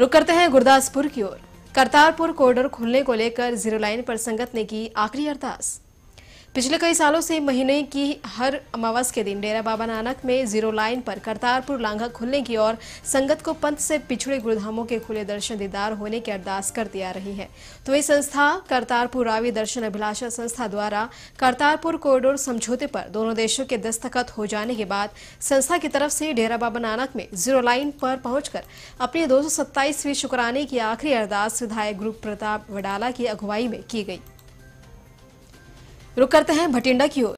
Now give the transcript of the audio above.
रुक करते हैं गुरदासपुर की ओर करतारपुर कॉरिडोर खुलने को लेकर जीरो लाइन पर संगत ने की आखिरी अरदास पिछले कई सालों से महीने की हर अमावस के दिन डेरा बाबा नानक में जीरो लाइन पर करतारपुर लांघा खुलने की और संगत को पंथ से पिछड़े गुरुधामों के खुले दर्शन दीदार होने की अरदास करती आ रही है तो ये संस्था करतारपुर रावी दर्शन अभिलाषा संस्था द्वारा करतारपुर कॉरिडोर समझौते पर दोनों देशों के दस्तखत हो जाने के बाद संस्था की तरफ से डेरा बाबा नानक में जीरो लाइन पर पहुंचकर अपनी दो शुक्राने की आखिरी अरदास विधायक गुरु प्रताप वडाला की अगुवाई में की गई रुक करते हैं भटिंडा की ओर